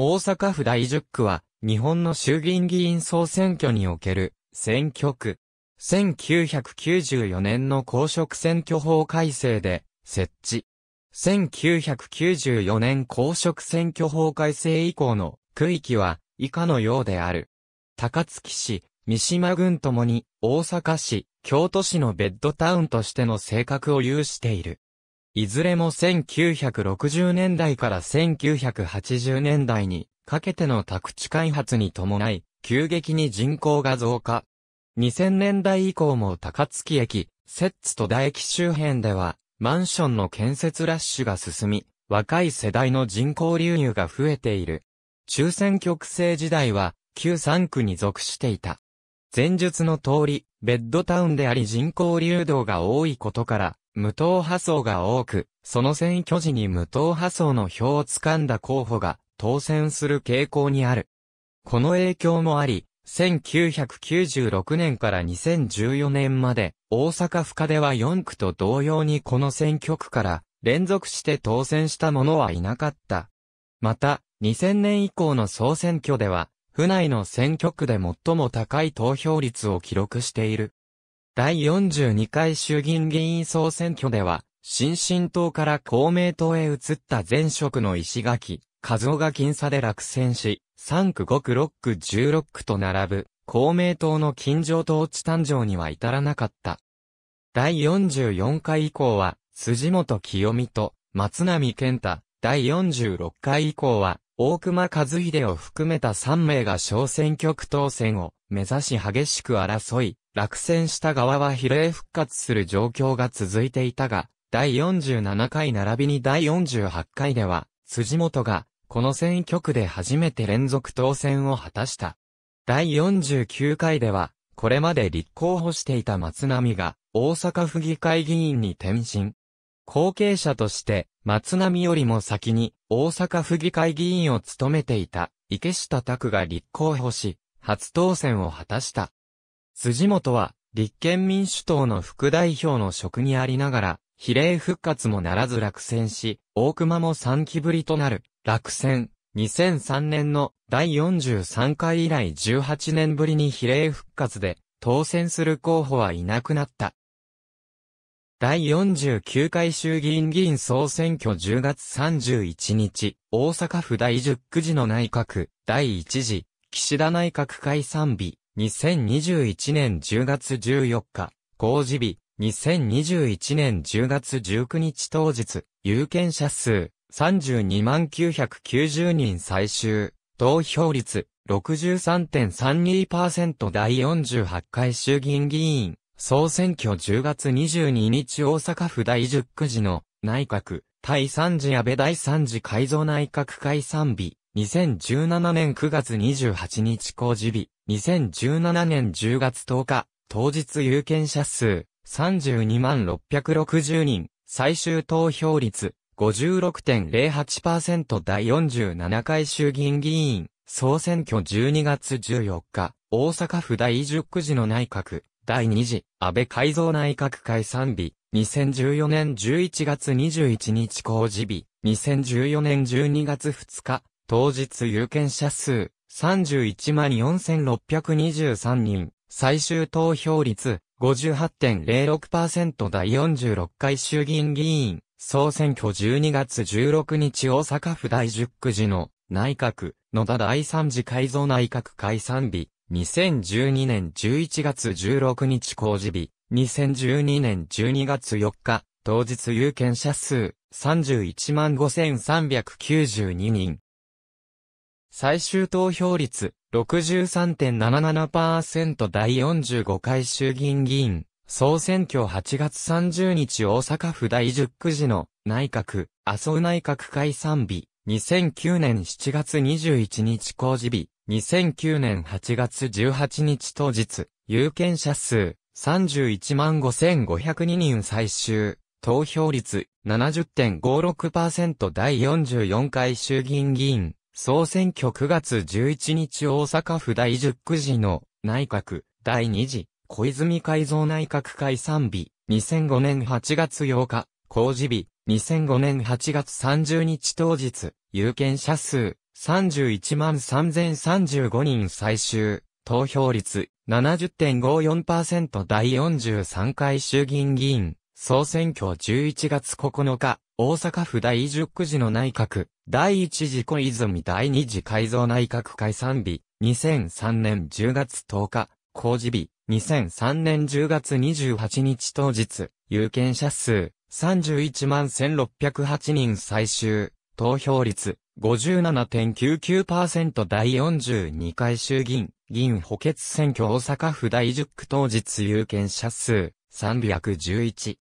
大阪府第10区は、日本の衆議院議員総選挙における、選挙区。1994年の公職選挙法改正で、設置。1994年公職選挙法改正以降の区域は以下のようである。高槻市、三島郡ともに大阪市、京都市のベッドタウンとしての性格を有している。いずれも1960年代から1980年代にかけての宅地開発に伴い、急激に人口が増加。2000年代以降も高槻駅、摂津と大駅周辺では、マンションの建設ラッシュが進み、若い世代の人口流入が増えている。中選局制時代は、旧3区に属していた。前述の通り、ベッドタウンであり人口流動が多いことから、無党派層が多く、その選挙時に無党派層の票を掴んだ候補が当選する傾向にある。この影響もあり、1996年から2014年まで、大阪府下では4区と同様にこの選挙区から連続して当選した者はいなかった。また、2000年以降の総選挙では、府内の選挙区で最も高い投票率を記録している。第42回衆議院議員総選挙では、新進党から公明党へ移った前職の石垣、和夫が僅差で落選し、3区5区6区16区と並ぶ、公明党の近所統治誕生には至らなかった。第44回以降は、辻元清美と松並健太、第46回以降は、大熊和秀を含めた3名が小選挙区当選を目指し激しく争い、落選した側は比例復活する状況が続いていたが、第47回並びに第48回では、辻元が、この選挙区で初めて連続当選を果たした。第49回では、これまで立候補していた松並が、大阪府議会議員に転身。後継者として、松並よりも先に、大阪府議会議員を務めていた、池下拓が立候補し、初当選を果たした。辻元は、立憲民主党の副代表の職にありながら、比例復活もならず落選し、大熊も3期ぶりとなる、落選。2003年の第43回以来18年ぶりに比例復活で、当選する候補はいなくなった。第49回衆議院議員総選挙10月31日、大阪府第10区時の内閣、第1次、岸田内閣解散日、2021年10月14日、公示日、2021年10月19日当日、有権者数、3 2万9 9 0人最終、投票率、63.32%第48回衆議院議員、総選挙10月22日大阪府第10区時の内閣、第3次安倍第3次改造内閣解散日。2017年9月28日公示日、2017年10月10日、当日有権者数、32万660人、最終投票率、56.08%第47回衆議院議員、総選挙12月14日、大阪府第19次の内閣、第2次、安倍改造内閣解散日、2014年11月21日公示日、2014年12月2日、当日有権者数314,623人、最終投票率58.06%第46回衆議院議員、総選挙12月16日大阪府第10区時の内閣、野田第3次改造内閣解散日、2012年11月16日公示日、2012年12月4日、当日有権者数31万5392人、最終投票率63.77%第45回衆議院議員、総選挙8月30日大阪府第10区時の内閣、麻生内閣解散日、2009年7月21日公示日、2009年8月18日当日、有権者数31万5502人最終、投票率70.56%第44回衆議院議員、総選挙9月11日大阪府第19時の内閣第2次小泉改造内閣解散日2005年8月8日公示日2005年8月30日当日有権者数31万3035人最終投票率70.54%第43回衆議院議員総選挙11月9日大阪府第10区時の内閣、第1次小泉第2次改造内閣解散日、2003年10月10日、公示日、2003年10月28日当日、有権者数、31万1608人最終、投票率、57.99%第42回衆議院、議員補欠選挙大阪府第10区当日有権者数、311。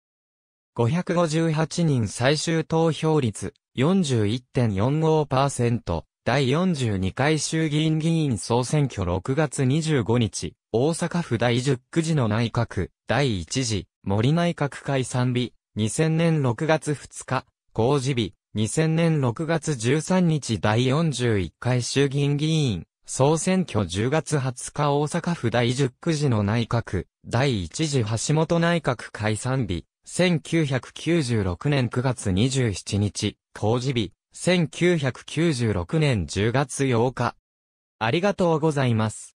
558人最終投票率41.45%第42回衆議院議員総選挙6月25日大阪府第10区の内閣第1次森内閣解散日2000年6月2日公示日2000年6月13日第41回衆議院議員総選挙10月20日大阪府第10区の内閣第1次橋本内閣解散日1996年9月27日、公示日、1996年10月8日。ありがとうございます。